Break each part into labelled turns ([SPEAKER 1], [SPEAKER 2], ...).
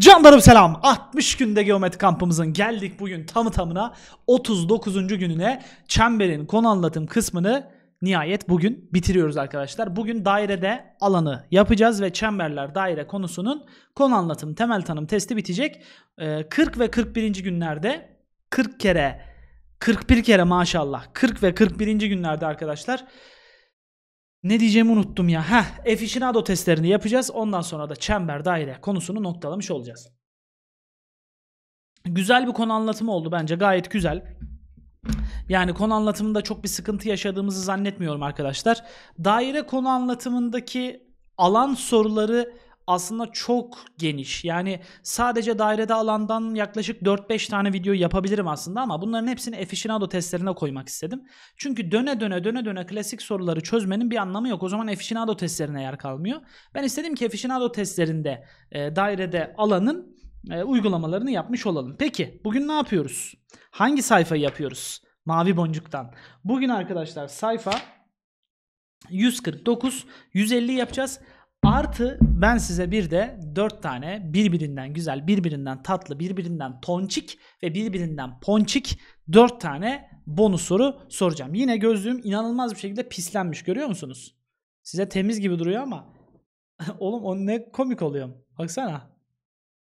[SPEAKER 1] Canlarım selam. 60 günde geometri kampımızın geldik bugün tamı tamına 39. gününe çemberin konu anlatım kısmını nihayet bugün bitiriyoruz arkadaşlar. Bugün dairede alanı yapacağız ve çemberler daire konusunun konu anlatım temel tanım testi bitecek. 40 ee, ve 41. günlerde 40 kere 41 kere maşallah 40 ve 41. günlerde arkadaşlar ne diyeceğimi unuttum ya. Heh, efficienado testlerini yapacağız. Ondan sonra da çember daire konusunu noktalamış olacağız. Güzel bir konu anlatımı oldu bence. Gayet güzel. Yani konu anlatımında çok bir sıkıntı yaşadığımızı zannetmiyorum arkadaşlar. Daire konu anlatımındaki alan soruları aslında çok geniş. Yani sadece dairede alandan yaklaşık 4-5 tane video yapabilirim aslında ama bunların hepsini aficionado testlerine koymak istedim. Çünkü döne döne döne döne klasik soruları çözmenin bir anlamı yok. O zaman aficionado testlerine yer kalmıyor. Ben istedim ki aficionado testlerinde e, dairede alanın e, uygulamalarını yapmış olalım. Peki bugün ne yapıyoruz? Hangi sayfayı yapıyoruz? Mavi boncuktan. Bugün arkadaşlar sayfa 149, 150 yapacağız. Artı ben size bir de dört tane birbirinden güzel, birbirinden tatlı, birbirinden tonçik ve birbirinden ponçik dört tane bonus soru soracağım. Yine gözlüğüm inanılmaz bir şekilde pislenmiş görüyor musunuz? Size temiz gibi duruyor ama oğlum o ne komik oluyor. Baksana.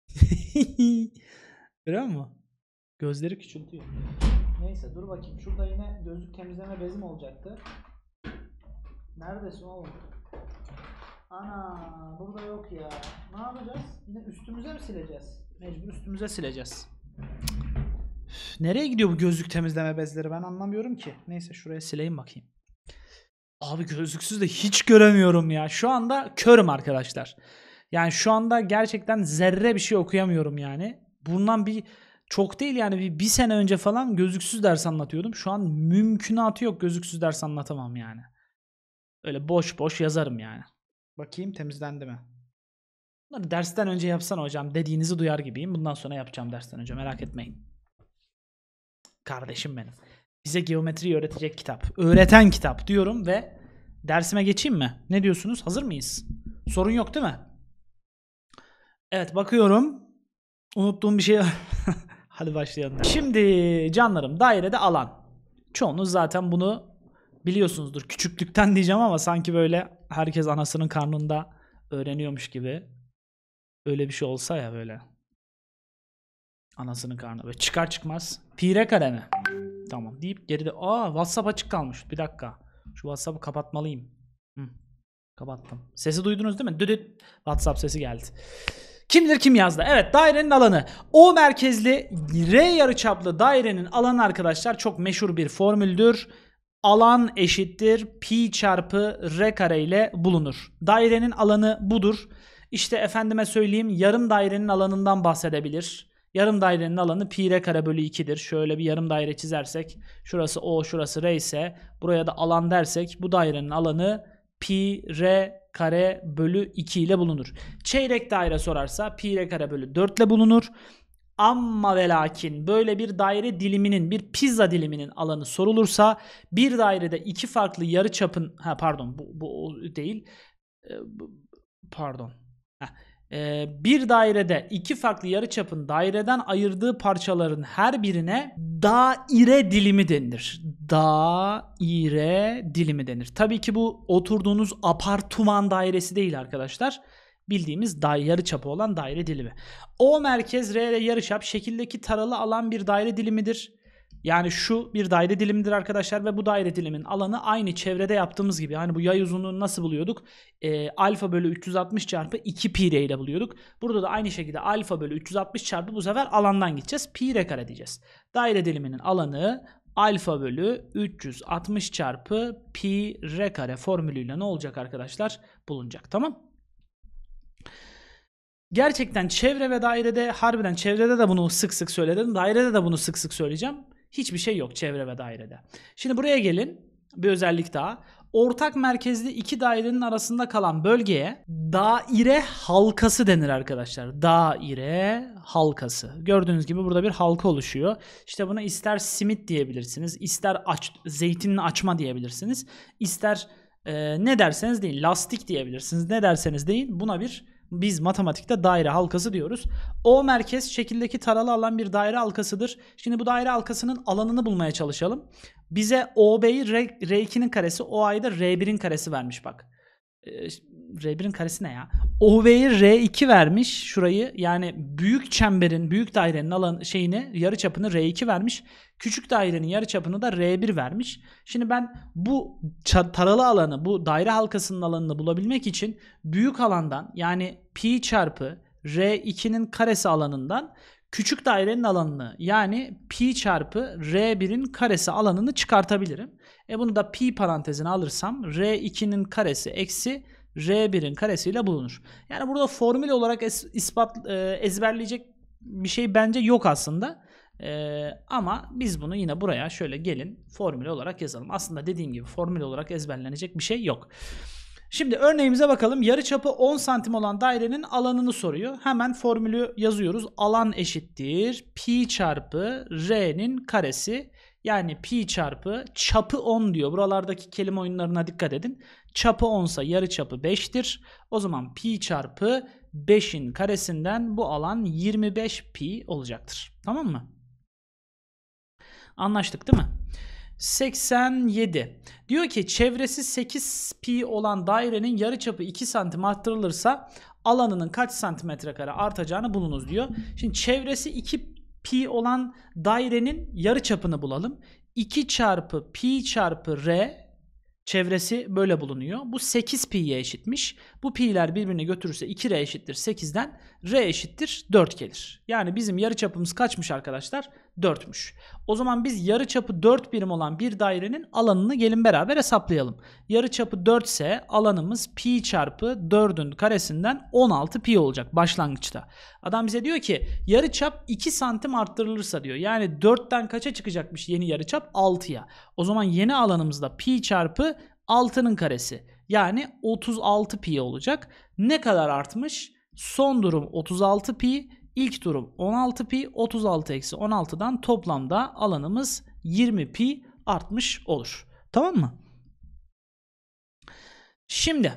[SPEAKER 1] Görüyor musun? Gözleri küçültüyor. Neyse dur bakayım. Şurada yine gözlük temizleme bezim olacaktı. Neredesin oğlum? Ana burada yok ya. Ne yapacağız? Yine üstümüze mi sileceğiz? Mecbur üstümüze sileceğiz. nereye gidiyor bu gözlük temizleme bezleri ben anlamıyorum ki. Neyse şuraya sileyim bakayım. Abi gözlüksüz de hiç göremiyorum ya. Şu anda körüm arkadaşlar. Yani şu anda gerçekten zerre bir şey okuyamıyorum yani. Bundan bir çok değil yani bir, bir sene önce falan gözlüksüz ders anlatıyordum. Şu an mümkünatı yok gözlüksüz ders anlatamam yani. Öyle boş boş yazarım yani. Bakayım temizlendi mi? Bunları dersten önce yapsana hocam dediğinizi duyar gibiyim. Bundan sonra yapacağım dersten önce merak etmeyin. Kardeşim benim. Bize geometri öğretecek kitap. Öğreten kitap diyorum ve dersime geçeyim mi? Ne diyorsunuz? Hazır mıyız? Sorun yok değil mi? Evet bakıyorum. Unuttuğum bir şey var. Hadi başlayalım. Şimdi canlarım dairede alan. Çoğunuz zaten bunu biliyorsunuzdur küçüklükten diyeceğim ama sanki böyle herkes anasının karnında öğreniyormuş gibi. Öyle bir şey olsa ya böyle. Anasının karnı böyle çıkar çıkmaz. Pire kare mi? Tamam deyip geride aa WhatsApp açık kalmış. Bir dakika. Şu WhatsApp'ı kapatmalıyım. Hı. Kapattım. Sesi duydunuz değil mi? Düdüt. WhatsApp sesi geldi. Kimdir kim yazdı? Evet dairenin alanı. O merkezli R yarıçaplı dairenin alanı arkadaşlar çok meşhur bir formüldür alan eşittir pi çarpı r kare ile bulunur. Dairenin alanı budur. İşte efendime söyleyeyim yarım dairenin alanından bahsedebilir. Yarım dairenin alanı pi r kare bölü 2'dir. Şöyle bir yarım daire çizersek şurası o şurası r ise buraya da alan dersek bu dairenin alanı pi r kare bölü 2 ile bulunur. Çeyrek daire sorarsa pi r kare bölü 4 ile bulunur. Amma ve lakin böyle bir daire diliminin, bir pizza diliminin alanı sorulursa bir dairede iki farklı yarı çapın, ha pardon bu, bu değil, e, pardon, ha, e, bir dairede iki farklı yarı çapın daireden ayırdığı parçaların her birine daire dilimi denir. Daire dilimi denir. Tabii ki bu oturduğunuz apartman dairesi değil arkadaşlar Bildiğimiz daire, yarı çapı olan daire dilimi. O merkez R ile yarıçap şekildeki taralı alan bir daire dilimidir. Yani şu bir daire dilimidir arkadaşlar ve bu daire dilimin alanı aynı çevrede yaptığımız gibi. Hani bu yay uzunluğunu nasıl buluyorduk? E, alfa bölü 360 çarpı 2 pi r ile buluyorduk. Burada da aynı şekilde alfa bölü 360 çarpı bu sefer alandan gideceğiz. Pi r kare diyeceğiz. Daire diliminin alanı alfa bölü 360 çarpı pi r kare formülüyle ne olacak arkadaşlar? Bulunacak tamam Gerçekten çevre ve dairede harbiden çevrede de bunu sık sık söyledim. Dairede de bunu sık sık söyleyeceğim. Hiçbir şey yok çevre ve dairede. Şimdi buraya gelin. Bir özellik daha. Ortak merkezli iki dairenin arasında kalan bölgeye daire halkası denir arkadaşlar. Daire halkası. Gördüğünüz gibi burada bir halka oluşuyor. İşte buna ister simit diyebilirsiniz, ister aç, zeytinli açma diyebilirsiniz, ister e, ne derseniz deyin lastik diyebilirsiniz ne derseniz deyin buna bir biz matematikte daire halkası diyoruz. O merkez şekildeki taralı alan bir daire halkasıdır. Şimdi bu daire halkasının alanını bulmaya çalışalım. Bize OB'yi R2'nin karesi, OA'yı da R1'in karesi vermiş bak. Ee, R1'in karesi ne ya? OV'yi R2 vermiş şurayı. Yani büyük çemberin, büyük dairenin alan şeyini, yarı çapını R2 vermiş. Küçük dairenin yarı çapını da R1 vermiş. Şimdi ben bu taralı alanı, bu daire halkasının alanını bulabilmek için büyük alandan yani pi çarpı R2'nin karesi alanından küçük dairenin alanını yani pi çarpı r1'in karesi alanını çıkartabilirim. E bunu da pi parantezine alırsam r2'nin karesi eksi r1'in karesiyle bulunur. Yani burada formül olarak es, ispat e, ezberleyecek bir şey bence yok aslında. E, ama biz bunu yine buraya şöyle gelin formül olarak yazalım. Aslında dediğim gibi formül olarak ezberlenecek bir şey yok. Şimdi örneğimize bakalım. Yarı çapı 10 santim olan dairenin alanını soruyor. Hemen formülü yazıyoruz. Alan eşittir pi çarpı r'nin karesi. Yani pi çarpı çapı 10 diyor. Buralardaki kelime oyunlarına dikkat edin. Çapı 10 ise yarı çapı 5'tir. O zaman pi çarpı 5'in karesinden bu alan 25 pi olacaktır. Tamam mı? Anlaştık değil mi? 87. Diyor ki çevresi 8 pi olan dairenin yarı çapı 2 santim arttırılırsa alanının kaç santimetre kare artacağını bulunuz diyor. Şimdi çevresi 2 pi olan dairenin yarı çapını bulalım. 2 çarpı pi çarpı r çevresi böyle bulunuyor. Bu 8 pi'ye eşitmiş. Bu pi'ler birbirine götürürse 2r eşittir 8'den r eşittir 4 gelir. Yani bizim yarı çapımız kaçmış arkadaşlar? 4'müş. O zaman biz yarı çapı 4 birim olan bir dairenin alanını gelin beraber hesaplayalım. Yarı çapı 4 ise alanımız pi çarpı 4'ün karesinden 16 pi olacak başlangıçta. Adam bize diyor ki yarı çap 2 santim arttırılırsa diyor. Yani 4'ten kaça çıkacakmış yeni yarı çap? 6'ya. O zaman yeni alanımızda pi çarpı 6'nın karesi. Yani 36 pi olacak. Ne kadar artmış? Son durum 36 pi, ilk durum 16 pi, 36 eksi 16'dan toplamda alanımız 20 pi artmış olur. Tamam mı? Şimdi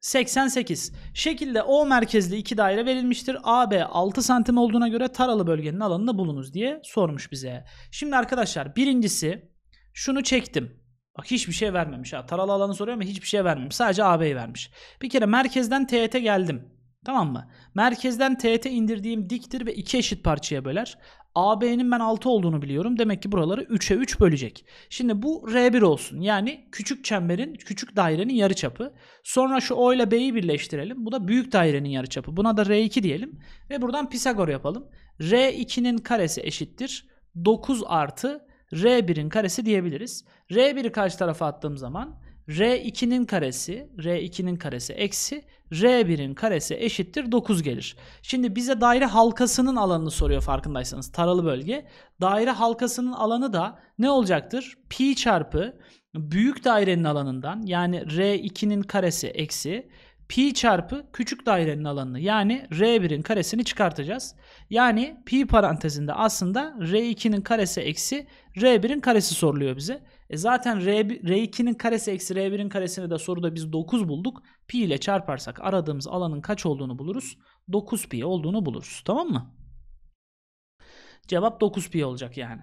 [SPEAKER 1] 88. Şekilde O merkezli iki daire verilmiştir. AB 6 santim olduğuna göre taralı bölgenin alanında bulunuz diye sormuş bize. Şimdi arkadaşlar birincisi şunu çektim. Bak hiçbir şey vermemiş. Ha, taralı alanı soruyor ama hiçbir şey vermemiş. Sadece AB'yi vermiş. Bir kere merkezden TET geldim. Tamam mı? Merkezden TET indirdiğim diktir ve iki eşit parçaya böler. AB'nin ben 6 olduğunu biliyorum. Demek ki buraları 3'e 3 bölecek. Şimdi bu R1 olsun. Yani küçük çemberin, küçük dairenin yarıçapı. Sonra şu O ile B'yi birleştirelim. Bu da büyük dairenin yarıçapı. Buna da R2 diyelim. Ve buradan Pisagor yapalım. R2'nin karesi eşittir. 9 artı R1'in karesi diyebiliriz. R1'i karşı tarafa attığım zaman R2'nin karesi, R2'nin karesi eksi R1'in karesi eşittir 9 gelir. Şimdi bize daire halkasının alanını soruyor farkındaysanız. Taralı bölge. Daire halkasının alanı da ne olacaktır? Pi çarpı büyük dairenin alanından yani R2'nin karesi eksi pi çarpı küçük dairenin alanını yani R1'in karesini çıkartacağız. Yani pi parantezinde aslında R2'nin karesi eksi R1'in karesi soruluyor bize. E zaten R2'nin karesi eksi R1'in karesini de soruda biz 9 bulduk. Pi ile çarparsak aradığımız alanın kaç olduğunu buluruz? 9 pi olduğunu buluruz. Tamam mı? Cevap 9 pi olacak yani.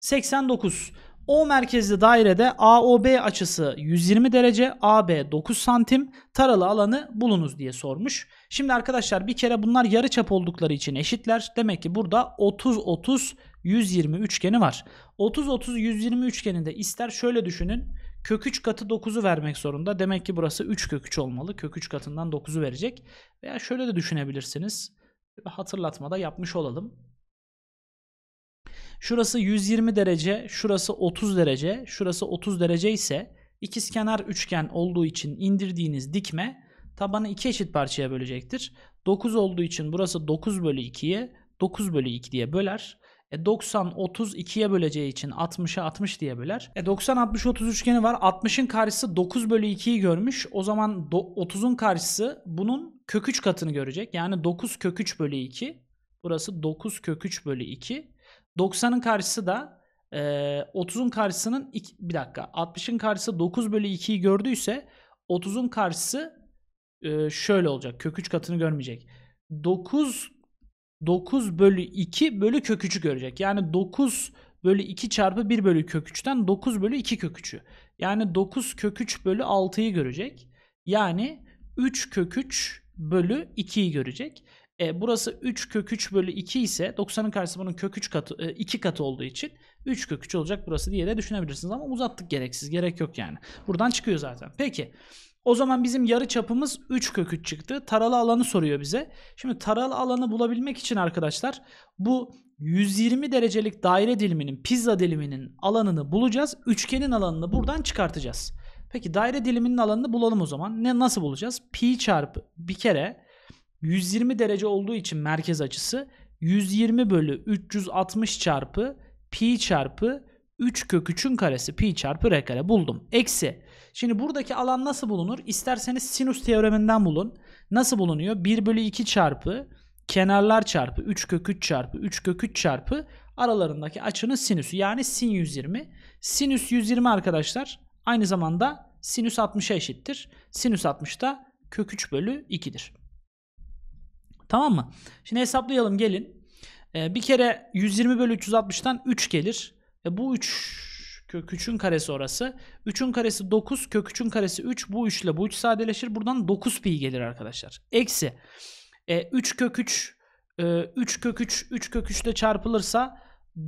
[SPEAKER 1] 89. O merkezli dairede AOB açısı 120 derece, AB 9 santim taralı alanı bulunuz diye sormuş. Şimdi arkadaşlar bir kere bunlar yarı çap oldukları için eşitler. Demek ki burada 30-30 120 üçgeni var. 30-30 120 üçgeninde ister şöyle düşünün. Kök 3 katı 9'u vermek zorunda. Demek ki burası 3 kök 3 olmalı. Kök 3 katından 9'u verecek. Veya şöyle de düşünebilirsiniz. Bir Hatırlatmada yapmış olalım. Şurası 120 derece, şurası 30 derece, şurası 30 derece ise ikizkenar üçgen olduğu için indirdiğiniz dikme tabanı iki eşit parçaya bölecektir. 9 olduğu için burası 9 bölü 2'ye 9 bölü 2 diye böler. E 90 30 2'ye böleceği için 60'a 60 diye böler. E 90 60 30 üçgeni var. 60'ın karşısı 9 bölü 2'yi görmüş. O zaman 30'un karşısı bunun kök 3 katını görecek. Yani 9 kök 3 bölü 2. Burası 9 kök 3 bölü 2. 90'ın karşısı da e, 30'un karşısının iki, bir dakika 60'ın karşısı 9 bölü 2'yi gördüyse 30'un karşısı e, şöyle olacak. Kök 3 katını görmeyecek. 9 9 bölü 2 bölü köküçü görecek. Yani 9 bölü 2 çarpı 1 bölü köküçten 9 bölü 2 köküçü. Yani 9 köküç bölü 6'yı görecek. Yani 3 köküç bölü 2'yi görecek. E, burası 3 kök 3 bölü 2 ise 90'ın karşısı bunun kök 3 katı, e, 2 katı olduğu için 3 kök 3 olacak burası diye de düşünebilirsiniz ama uzattık gereksiz. Gerek yok yani. Buradan çıkıyor zaten. Peki. O zaman bizim yarı çapımız 3 kök 3 çıktı. Taralı alanı soruyor bize. Şimdi taralı alanı bulabilmek için arkadaşlar bu 120 derecelik daire diliminin pizza diliminin alanını bulacağız. Üçgenin alanını buradan çıkartacağız. Peki daire diliminin alanını bulalım o zaman. Ne nasıl bulacağız? Pi çarpı bir kere 120 derece olduğu için merkez açısı 120 bölü 360 çarpı pi çarpı 3 kök 3'ün karesi pi çarpı r kare buldum. Eksi. Şimdi buradaki alan nasıl bulunur? İsterseniz sinüs teoreminden bulun. Nasıl bulunuyor? 1 bölü 2 çarpı kenarlar çarpı 3 kök 3 çarpı 3 kök 3 çarpı aralarındaki açının sinüsü. Yani sin 120. Sinüs 120 arkadaşlar aynı zamanda sinüs 60'a eşittir. Sinüs 60 da kök 3 bölü 2'dir. Tamam mı? Şimdi hesaplayalım gelin. E, bir kere 120 bölü 360'tan 3 gelir. E, bu 3 kök 3'ün karesi orası. 3'ün karesi 9, kök 3'ün karesi 3. Bu 3 ile bu 3 sadeleşir. Buradan 9 pi gelir arkadaşlar. Eksi e, 3 kök 3 e, 3 kök 3 3 kök 3 ile çarpılırsa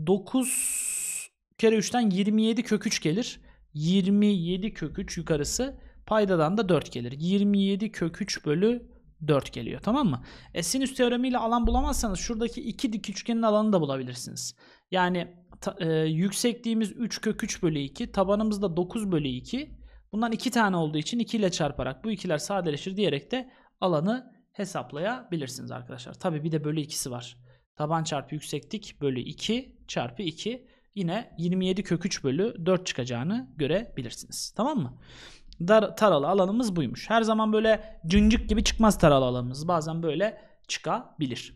[SPEAKER 1] 9 kere 3'ten 27 kök 3 gelir. 27 kök 3 yukarısı paydadan da 4 gelir. 27 kök 3 bölü 4 geliyor tamam mı? E sinüs teoremiyle alan bulamazsanız şuradaki iki dik üçgenin alanını da bulabilirsiniz. Yani ta, e, yüksekliğimiz 3 kök 3 bölü 2 tabanımız da 9 bölü 2 bundan 2 tane olduğu için 2 ile çarparak bu ikiler sadeleşir diyerek de alanı hesaplayabilirsiniz arkadaşlar. Tabi bir de bölü 2'si var. Taban çarpı yükseklik bölü 2 çarpı 2 yine 27 kök 3 bölü 4 çıkacağını görebilirsiniz. Tamam mı? Dar, taralı alanımız buymuş. Her zaman böyle cıncık gibi çıkmaz taralı alanımız. Bazen böyle çıkabilir.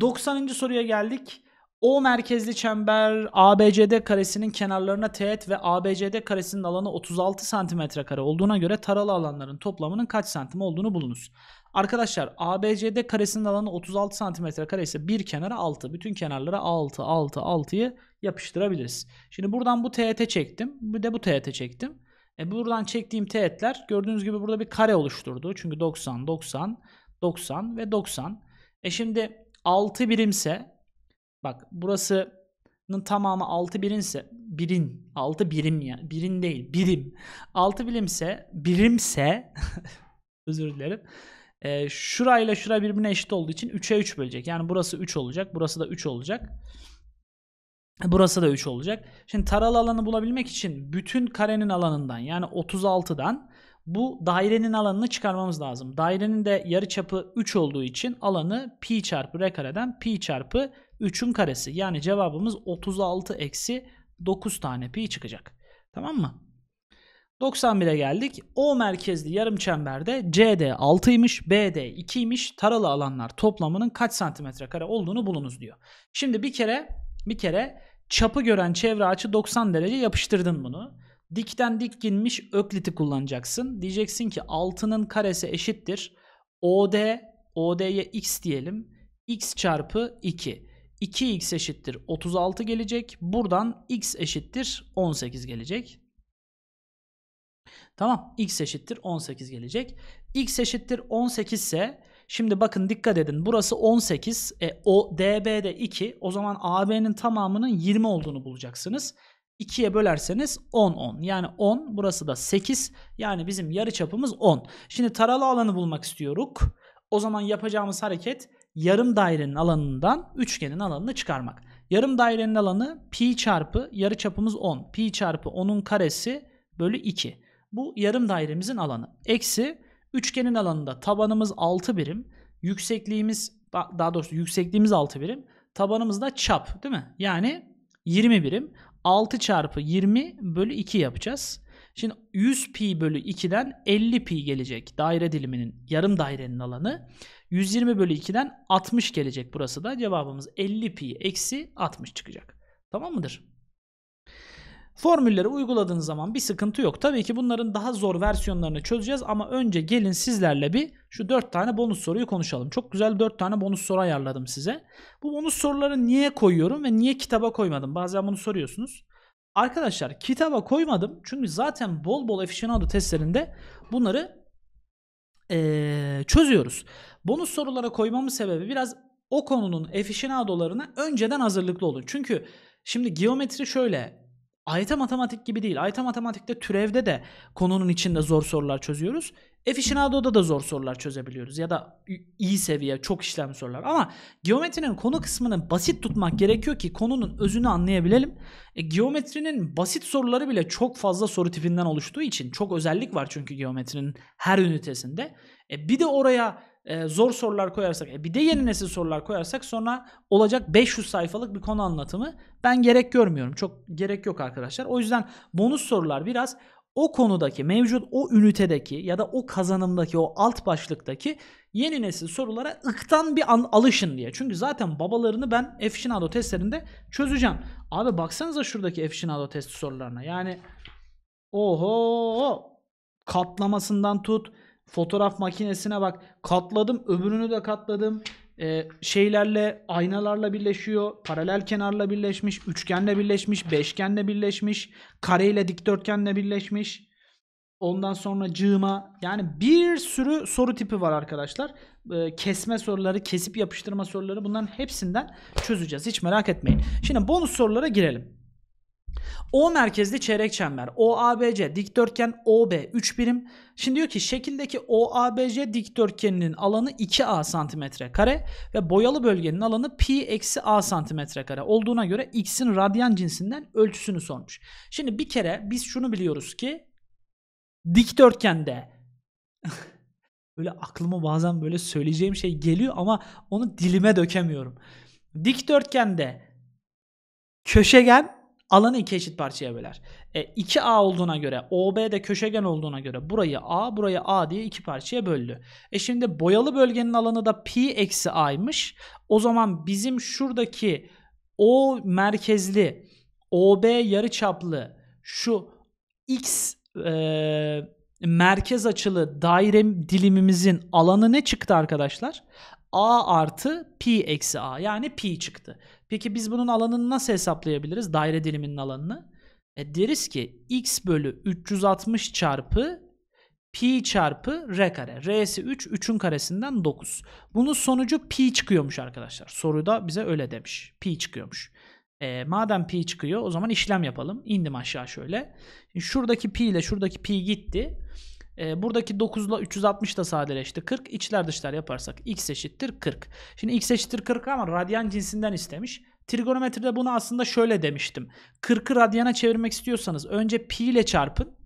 [SPEAKER 1] 90. soruya geldik. O merkezli çember ABCD karesinin kenarlarına teğet ve ABCD karesinin alanı 36 cm kare olduğuna göre taralı alanların toplamının kaç santim olduğunu bulunuz. Arkadaşlar ABCD karesinin alanı 36 cm kare ise bir kenara 6. Bütün kenarlara 6, 6, 6'yı yapıştırabiliriz. Şimdi buradan bu teğete çektim. Bir de bu teğete çektim. E buradan çektiğim teğetler gördüğünüz gibi burada bir kare oluşturdu. Çünkü 90, 90, 90 ve 90. E şimdi 6 birimse bak burasının tamamı 6 birimse birin 6 birim ya yani, birin değil birim 6 birimse birimse özür dilerim. E, şurayla şura birbirine eşit olduğu için 3'e 3 bölecek. Yani burası 3 olacak. Burası da 3 olacak. Burası da 3 olacak. Şimdi taralı alanı bulabilmek için bütün karenin alanından yani 36'dan bu dairenin alanını çıkarmamız lazım. Dairenin de yarı çapı 3 olduğu için alanı pi çarpı r kareden pi çarpı 3'ün karesi. Yani cevabımız 36 eksi 9 tane pi çıkacak. Tamam mı? 91'e geldik. O merkezli yarım çemberde CD 6'ymış, BD 2'ymiş. Taralı alanlar toplamının kaç santimetre kare olduğunu bulunuz diyor. Şimdi bir kere bir kere Çapı gören çevre açı 90 derece yapıştırdın bunu. Dikten dik dikkinmiş ökliti kullanacaksın. Diyeceksin ki altının karesi eşittir. OD, OD'ye x diyelim. x çarpı 2. 2x eşittir 36 gelecek. Buradan x eşittir 18 gelecek. Tamam. x eşittir 18 gelecek. x eşittir 18 ise Şimdi bakın dikkat edin. Burası 18. E, o DB'de 2. O zaman AB'nin tamamının 20 olduğunu bulacaksınız. 2'ye bölerseniz 10 10. Yani 10 burası da 8. Yani bizim yarı çapımız 10. Şimdi taralı alanı bulmak istiyoruz. O zaman yapacağımız hareket yarım dairenin alanından üçgenin alanını çıkarmak. Yarım dairenin alanı pi çarpı yarı çapımız 10. Pi çarpı 10'un karesi bölü 2. Bu yarım dairemizin alanı. Eksi Üçgenin alanında tabanımız 6 birim. Yüksekliğimiz daha doğrusu yüksekliğimiz 6 birim. Tabanımız da çap değil mi? Yani 20 birim. 6 çarpı 20 bölü 2 yapacağız. Şimdi 100 pi bölü 2'den 50 pi gelecek daire diliminin yarım dairenin alanı. 120 bölü 2'den 60 gelecek burası da cevabımız 50 pi eksi 60 çıkacak. Tamam mıdır? Formülleri uyguladığınız zaman bir sıkıntı yok. Tabii ki bunların daha zor versiyonlarını çözeceğiz ama önce gelin sizlerle bir şu 4 tane bonus soruyu konuşalım. Çok güzel 4 tane bonus soru ayarladım size. Bu bonus soruları niye koyuyorum ve niye kitaba koymadım? Bazen bunu soruyorsunuz. Arkadaşlar kitaba koymadım çünkü zaten bol bol aficionado testlerinde bunları ee, çözüyoruz. Bonus sorulara koymamın sebebi biraz o konunun aficionadolarına önceden hazırlıklı olun. Çünkü şimdi geometri şöyle AYT matematik gibi değil. AYT matematikte türevde de konunun içinde zor sorular çözüyoruz. Efişinado'da da zor sorular çözebiliyoruz ya da iyi seviye çok işlem sorular. Ama geometrinin konu kısmını basit tutmak gerekiyor ki konunun özünü anlayabilelim. E, geometrinin basit soruları bile çok fazla soru tipinden oluştuğu için çok özellik var çünkü geometrinin her ünitesinde. E, bir de oraya e, zor sorular koyarsak, e, bir de yeni nesil sorular koyarsak sonra olacak 500 sayfalık bir konu anlatımı ben gerek görmüyorum. Çok gerek yok arkadaşlar. O yüzden bonus sorular biraz o konudaki, mevcut o ünitedeki ya da o kazanımdaki, o alt başlıktaki yeni nesil sorulara ıktan bir an, alışın diye. Çünkü zaten babalarını ben Efşinado testlerinde çözeceğim. Abi baksanıza şuradaki Efşinado test sorularına. Yani oho katlamasından tut Fotoğraf makinesine bak. Katladım. Öbürünü de katladım. Ee, şeylerle, aynalarla birleşiyor. Paralel kenarla birleşmiş. Üçgenle birleşmiş. Beşgenle birleşmiş. Kareyle, dikdörtgenle birleşmiş. Ondan sonra cığıma. Yani bir sürü soru tipi var arkadaşlar. Ee, kesme soruları, kesip yapıştırma soruları bunların hepsinden çözeceğiz. Hiç merak etmeyin. Şimdi bonus sorulara girelim. O merkezli çeyrek çember. OABC dikdörtgen OB 3 birim. Şimdi diyor ki şekildeki OABC dikdörtgeninin alanı 2A santimetre kare ve boyalı bölgenin alanı pi eksi A santimetre kare olduğuna göre x'in radyan cinsinden ölçüsünü sormuş. Şimdi bir kere biz şunu biliyoruz ki dikdörtgende böyle aklıma bazen böyle söyleyeceğim şey geliyor ama onu dilime dökemiyorum. Dikdörtgende köşegen alanı iki eşit parçaya böler. E, 2A olduğuna göre OB de köşegen olduğuna göre burayı A burayı A diye iki parçaya böldü. E şimdi boyalı bölgenin alanı da pi eksi A'ymış. O zaman bizim şuradaki O merkezli OB yarıçaplı şu X e, merkez açılı daire dilimimizin alanı ne çıktı arkadaşlar? A artı pi eksi A yani pi çıktı. Peki biz bunun alanını nasıl hesaplayabiliriz? Daire diliminin alanını. E deriz ki x bölü 360 çarpı pi çarpı r kare. R'si 3, 3'ün karesinden 9. Bunun sonucu pi çıkıyormuş arkadaşlar. Soruda bize öyle demiş. Pi çıkıyormuş. E, madem pi çıkıyor o zaman işlem yapalım. İndim aşağı şöyle. şuradaki pi ile şuradaki pi gitti. E, buradaki 9 ile 360 da sadeleşti. 40 içler dışlar yaparsak x eşittir 40. Şimdi x eşittir 40 ama radyan cinsinden istemiş. Trigonometride bunu aslında şöyle demiştim. 40'ı radyana çevirmek istiyorsanız önce pi ile çarpın.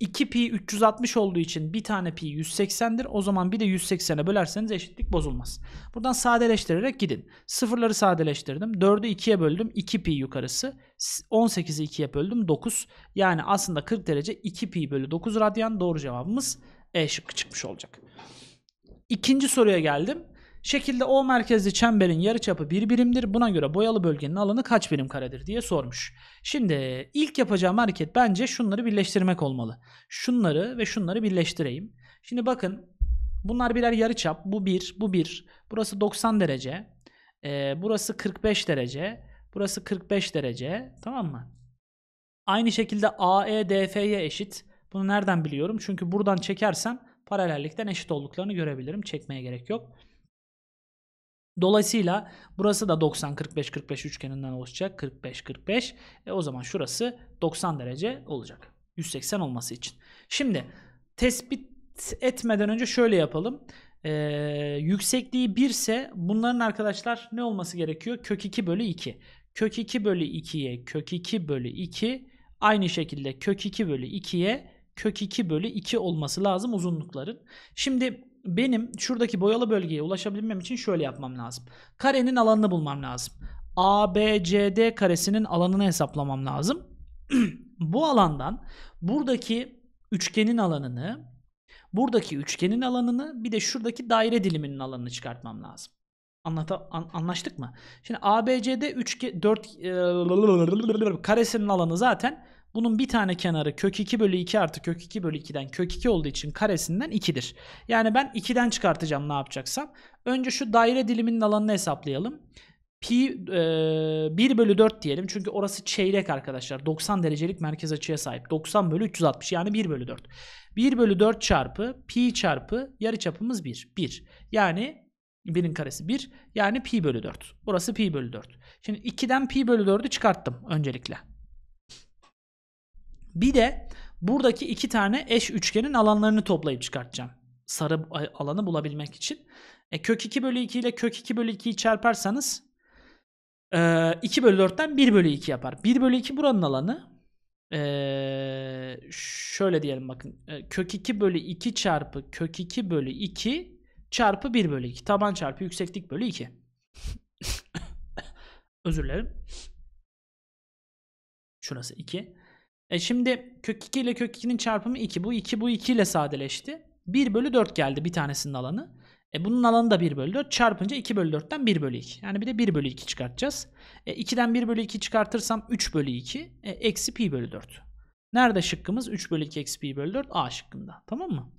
[SPEAKER 1] 2 pi 360 olduğu için bir tane pi 180'dir. O zaman bir de 180'e bölerseniz eşitlik bozulmaz. Buradan sadeleştirerek gidin. Sıfırları sadeleştirdim. 4'ü 2'ye böldüm. 2 pi yukarısı. 18'i 2'ye böldüm. 9. Yani aslında 40 derece 2 pi bölü 9 radyan doğru cevabımız E şıkkı çıkmış olacak. İkinci soruya geldim. Şekilde O merkezli çemberin yarıçapı bir birimdir. Buna göre boyalı bölgenin alanı kaç birim karedir diye sormuş. Şimdi ilk yapacağım hareket bence şunları birleştirmek olmalı. Şunları ve şunları birleştireyim. Şimdi bakın bunlar birer yarıçap. Bu 1, bu 1. Burası 90 derece. E, burası 45 derece. Burası 45 derece. Tamam mı? Aynı şekilde AE eşit. Bunu nereden biliyorum? Çünkü buradan çekersem paralellikten eşit olduklarını görebilirim. Çekmeye gerek yok. Dolayısıyla burası da 90 45 45 üçgeninden oluşacak. 45 45. E o zaman şurası 90 derece olacak. 180 olması için. Şimdi tespit etmeden önce şöyle yapalım. Ee, yüksekliği 1 ise bunların arkadaşlar ne olması gerekiyor? Kök 2 bölü 2. Kök 2 bölü 2'ye kök 2 bölü 2 aynı şekilde kök 2 bölü 2'ye kök 2 bölü 2 olması lazım uzunlukların. Şimdi benim şuradaki boyalı bölgeye ulaşabilmem için şöyle yapmam lazım. Karenin alanını bulmam lazım. ABCD karesinin alanını hesaplamam lazım. Bu alandan buradaki üçgenin alanını, buradaki üçgenin alanını, bir de şuradaki daire diliminin alanını çıkartmam lazım. Anlata, an, anlaştık mı? Şimdi ABCD üçgen, 4 e, karesinin alanı zaten bunun bir tane kenarı kök 2 bölü 2 artı kök 2 bölü 2'den kök 2 olduğu için karesinden 2'dir. Yani ben 2'den çıkartacağım ne yapacaksam. Önce şu daire diliminin alanını hesaplayalım. Pi e, 1 bölü 4 diyelim. Çünkü orası çeyrek arkadaşlar. 90 derecelik merkez açıya sahip. 90 bölü 360 yani 1 bölü 4. 1 bölü 4 çarpı pi çarpı yarı çapımız 1. 1. Yani 1'in karesi 1. Yani pi bölü 4. Burası pi bölü 4. Şimdi 2'den pi bölü 4'ü çıkarttım öncelikle. Bir de buradaki iki tane eş üçgenin alanlarını toplayıp çıkartacağım. Sarı alanı bulabilmek için. E, kök 2 bölü 2 ile kök 2 bölü 2'yi çarparsanız e, 2 bölü 4'ten 1 bölü 2 yapar. 1 bölü 2 buranın alanı. E, şöyle diyelim bakın. E, kök 2 bölü 2 çarpı kök 2 bölü 2 çarpı 1 bölü 2. Taban çarpı yükseklik bölü 2. Özür dilerim. Şurası 2. E şimdi kök 2 ile kök 2'nin çarpımı 2. Bu 2 bu 2 ile sadeleşti. 1 bölü 4 geldi bir tanesinin alanı. E bunun alanı da 1 bölü 4 çarpınca 2 bölü 4'ten 1 bölü 2. Yani bir de 1 bölü 2 çıkartacağız. E 2'den 1 bölü 2 çıkartırsam 3 bölü 2 e, eksi pi bölü 4. Nerede şıkkımız? 3 bölü 2 eksi pi bölü 4 A şıkkında. Tamam mı?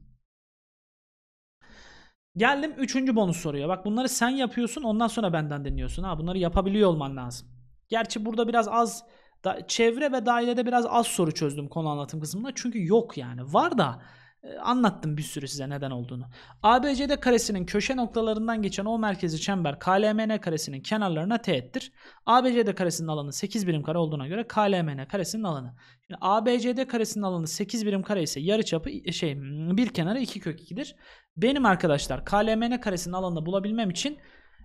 [SPEAKER 1] Geldim 3. bonus soruya. Bak bunları sen yapıyorsun ondan sonra benden dinliyorsun. Ha bunları yapabiliyor olman lazım. Gerçi burada biraz az da, çevre ve dairede biraz az soru çözdüm konu anlatım kısmında. Çünkü yok yani. Var da e, anlattım bir sürü size neden olduğunu. ABCD karesinin köşe noktalarından geçen o merkezi çember KLMN karesinin kenarlarına teğettir. ABCD karesinin alanı 8 birim kare olduğuna göre KLMN karesinin alanı. Şimdi ABCD karesinin alanı 8 birim kare ise yarı çapı e, şey hmm, bir kenarı 2 kök 2'dir. Benim arkadaşlar KLMN karesinin alanını bulabilmem için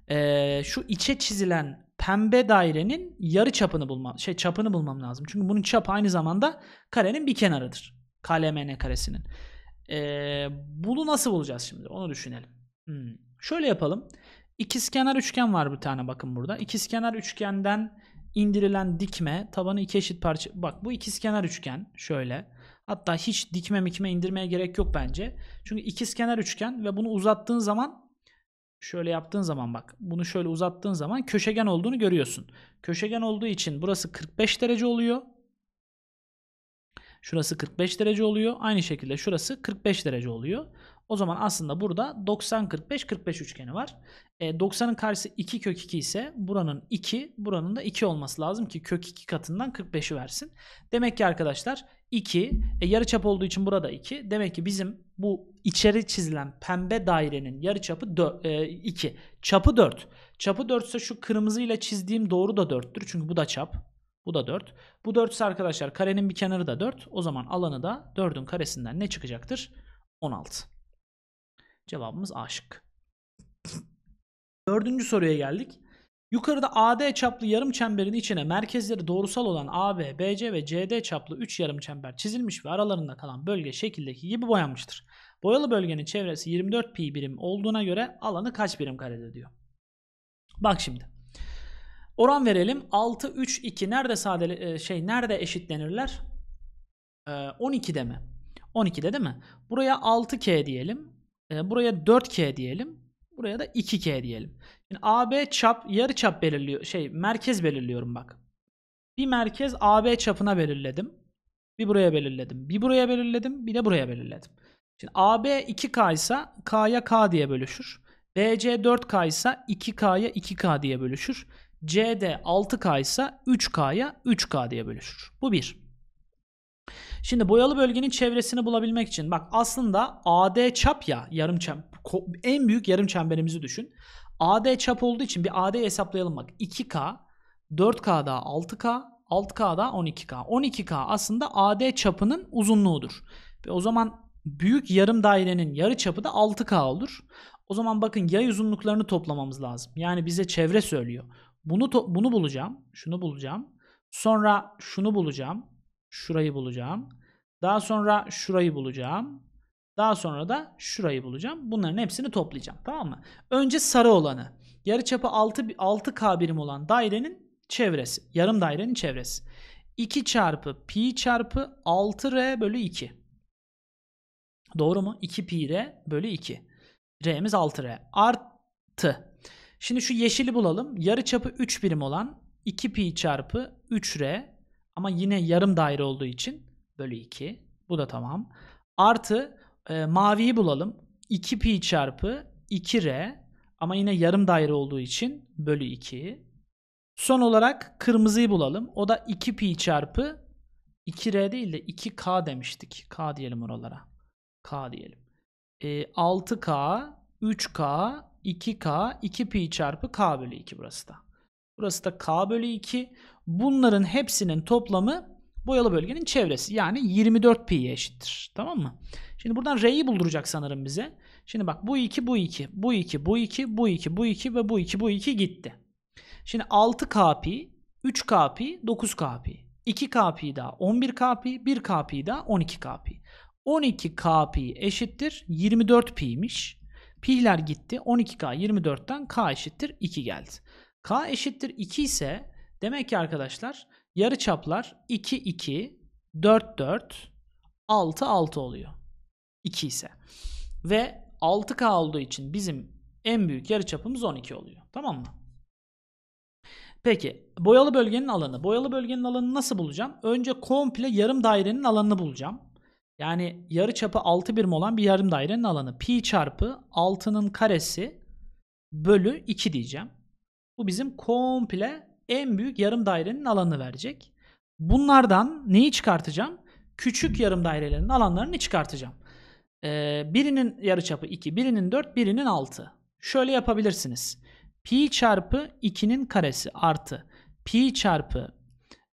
[SPEAKER 1] e, şu içe çizilen pembe dairenin yarı çapını bulmam, şey çapını bulmam lazım. Çünkü bunun çapı aynı zamanda karenin bir kenarıdır. KLMN karesinin. Ee, bunu nasıl bulacağız şimdi? Onu düşünelim. Hmm. Şöyle yapalım. İkizkenar üçgen var bir tane bakın burada. İkizkenar üçgenden indirilen dikme tabanı iki eşit parça. Bak bu ikizkenar üçgen şöyle. Hatta hiç dikme mikme indirmeye gerek yok bence. Çünkü ikizkenar üçgen ve bunu uzattığın zaman Şöyle yaptığın zaman bak bunu şöyle uzattığın zaman köşegen olduğunu görüyorsun. Köşegen olduğu için burası 45 derece oluyor. Şurası 45 derece oluyor. Aynı şekilde şurası 45 derece oluyor. O zaman aslında burada 90-45-45 üçgeni var. E, 90'ın karşısı 2 kök 2 ise buranın 2, buranın da 2 olması lazım ki kök 2 katından 45'i versin. Demek ki arkadaşlar 2. E, çap olduğu için burada 2. Demek ki bizim bu içeri çizilen pembe dairenin yarıçapı 4, e, Çapı 4. Çapı 4 ise şu kırmızıyla çizdiğim doğru da 4'tür. Çünkü bu da çap. Bu da 4. Bu 4 ise arkadaşlar karenin bir kenarı da 4. O zaman alanı da 4'ün karesinden ne çıkacaktır? 16. Cevabımız A şıkkı. Dördüncü soruya geldik. Yukarıda AD çaplı yarım çemberin içine merkezleri doğrusal olan AB, BC ve CD çaplı 3 yarım çember çizilmiş ve aralarında kalan bölge şekildeki gibi boyanmıştır. Boyalı bölgenin çevresi 24 pi birim olduğuna göre alanı kaç birim karede diyor. Bak şimdi. Oran verelim. 6 3 2 nerede sade e, şey nerede eşitlenirler? 12'de e, mi? 12'de değil mi? Buraya 6K diyelim. E, buraya 4K diyelim. Buraya da 2K diyelim. Şimdi AB çap yarı çap belirliyor. Şey merkez belirliyorum bak. Bir merkez AB çapına belirledim. Bir buraya belirledim. Bir buraya belirledim. Bir de buraya belirledim. Şimdi AB 2K ise K'ya K diye bölüşür. BC 4K ise 2K'ya 2K diye bölüşür. CD 6K ise 3K'ya 3K diye bölüşür. Bu bir. Şimdi boyalı bölgenin çevresini bulabilmek için bak aslında AD çap ya yarım çem en büyük yarım çemberimizi düşün. AD çap olduğu için bir AD hesaplayalım bak. 2K, 4K da, 6K, 6K da, 12K. 12K aslında AD çapının uzunluğudur. Ve o zaman büyük yarım dairenin yarı çapı da 6K olur. O zaman bakın yay uzunluklarını toplamamız lazım. Yani bize çevre söylüyor. Bunu bunu bulacağım. Şunu bulacağım. Sonra şunu bulacağım. Şurayı bulacağım. Daha sonra şurayı bulacağım. Daha sonra da şurayı bulacağım. Bunların hepsini toplayacağım. Tamam mı? Önce sarı olanı. yarı Yarıçapı 6 6K birim olan dairenin çevresi. Yarım dairenin çevresi. 2 çarpı pi çarpı 6r bölü 2. Doğru mu? 2 pi r bölü 2. R'miz 6r. Artı. Şimdi şu yeşili bulalım. yarı çapı 3 birim olan 2 pi çarpı 3r ama yine yarım daire olduğu için bölü 2. Bu da tamam. Artı e, maviyi bulalım. 2 pi çarpı 2r ama yine yarım daire olduğu için bölü 2. Son olarak kırmızıyı bulalım. O da 2 pi çarpı 2r değil de 2k demiştik. K diyelim oralara. K diyelim. E, 6k, 3k, 2k, 2 pi çarpı k bölü 2 burası da. Burası da k bölü 2. Bunların hepsinin toplamı boyalı bölgenin çevresi. Yani 24 pi'ye eşittir. Tamam mı? Şimdi buradan R'yi bulduracak sanırım bize. Şimdi bak bu 2, bu 2, bu 2, bu 2, bu 2, bu 2 ve bu 2, bu 2 gitti. Şimdi 6 KP, 3 KP, 9 KP, 2 KP daha 11 KP, 1 KP daha 12 KP. 12 KP eşittir 24 piymiş. Pi'ler gitti. 12K 24'ten K eşittir 2 geldi. K eşittir 2 ise demek ki arkadaşlar yarı çaplar 2 2 4 4 6 6 oluyor. 2 ise. Ve 6K olduğu için bizim en büyük yarı çapımız 12 oluyor. Tamam mı? Peki boyalı bölgenin alanı. Boyalı bölgenin alanını nasıl bulacağım? Önce komple yarım dairenin alanını bulacağım. Yani yarı çapı 6 birim olan bir yarım dairenin alanı. Pi çarpı 6'nın karesi bölü 2 diyeceğim. Bu bizim komple en büyük yarım dairenin alanını verecek. Bunlardan neyi çıkartacağım? Küçük yarım dairelerin alanlarını çıkartacağım. Ee, birinin yarıçapı 2, birinin 4, birinin 6. Şöyle yapabilirsiniz. Pi çarpı 2'nin karesi artı pi çarpı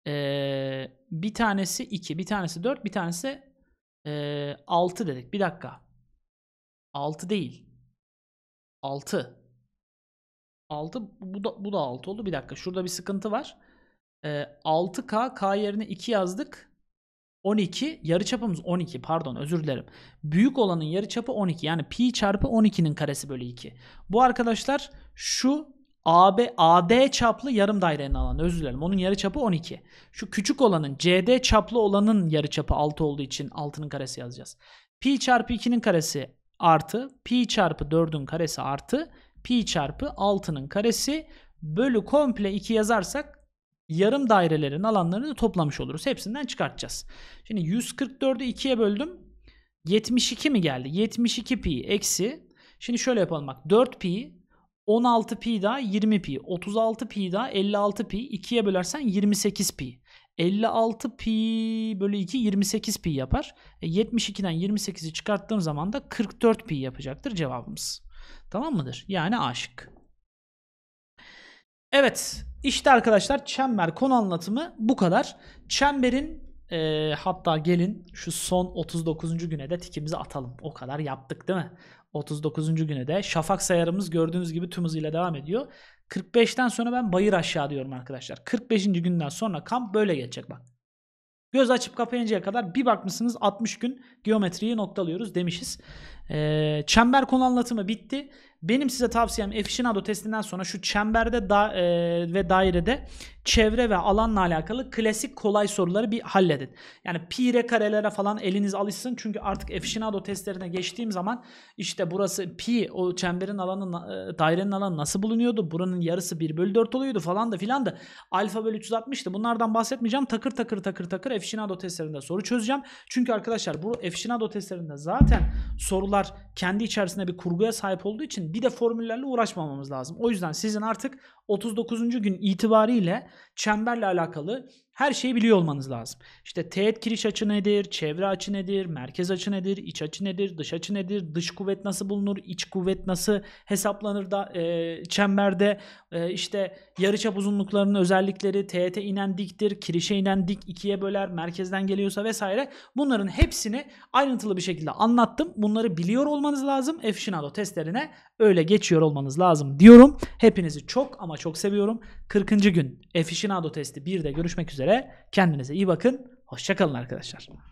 [SPEAKER 1] e, bir tanesi 2, bir tanesi 4, bir tanesi e, 6 dedik. Bir dakika. 6 değil. 6. 6 bu da, bu da 6 oldu. Bir dakika şurada bir sıkıntı var. E, 6K K yerine 2 yazdık. 12 yarı çapımız 12 pardon özür dilerim. Büyük olanın yarı çapı 12 yani pi çarpı 12'nin karesi bölü 2. Bu arkadaşlar şu AB AD çaplı yarım dairenin alanı özür dilerim. Onun yarı çapı 12. Şu küçük olanın CD çaplı olanın yarı çapı 6 olduğu için 6'nın karesi yazacağız. Pi çarpı 2'nin karesi artı pi çarpı 4'ün karesi artı pi çarpı 6'nın karesi bölü komple 2 yazarsak yarım dairelerin alanlarını da toplamış oluruz. Hepsinden çıkartacağız. Şimdi 144'ü 2'ye böldüm. 72 mi geldi? 72 pi eksi. Şimdi şöyle yapalım bak. 4 pi 16 pi daha 20 pi. 36 pi daha 56 pi. 2'ye bölersen 28 pi. 56 pi bölü 2 28 pi yapar. E 72'den 28'i çıkarttığım zaman da 44 pi yapacaktır cevabımız. Tamam mıdır? Yani aşık. Evet işte arkadaşlar çember konu anlatımı bu kadar. Çemberin e, hatta gelin şu son 39. güne de tikimizi atalım. O kadar yaptık değil mi? 39. güne de şafak sayarımız gördüğünüz gibi tüm hızıyla devam ediyor. 45'ten sonra ben bayır aşağı diyorum arkadaşlar. 45. günden sonra kamp böyle geçecek bak. Göz açıp kapayıncaya kadar bir bakmışsınız 60 gün geometriyi noktalıyoruz demişiz. Ee, çember konu anlatımı bitti. Benim size tavsiyem aficionado testinden sonra şu çemberde da, e, ve dairede çevre ve alanla alakalı klasik kolay soruları bir halledin. Yani pi re karelere falan eliniz alışsın. Çünkü artık Efşinado testlerine geçtiğim zaman işte burası pi o çemberin alanı e, dairenin alanı nasıl bulunuyordu? Buranın yarısı 1 bölü 4 oluyordu falan da filan da alfa bölü 360'tı. Bunlardan bahsetmeyeceğim. Takır takır takır takır Efşinado testlerinde soru çözeceğim. Çünkü arkadaşlar bu Efşinado testlerinde zaten sorular kendi içerisinde bir kurguya sahip olduğu için bir de formüllerle uğraşmamamız lazım. O yüzden sizin artık 39. gün itibariyle çemberle alakalı her şeyi biliyor olmanız lazım. İşte teğet kiriş açı nedir, çevre açı nedir, merkez açı nedir, iç açı nedir, dış açı nedir, dış kuvvet nasıl bulunur, iç kuvvet nasıl hesaplanır da e, çemberde e, işte yarıçap uzunluklarının özellikleri, teğete inen diktir, kirişe inen dik ikiye böler, merkezden geliyorsa vesaire. Bunların hepsini ayrıntılı bir şekilde anlattım. Bunları biliyor olmanız lazım. Efşinado testlerine öyle geçiyor olmanız lazım diyorum. Hepinizi çok ama çok seviyorum. 40. gün Efşinado testi 1'de görüşmek üzere üzere. Kendinize iyi bakın. Hoşçakalın arkadaşlar.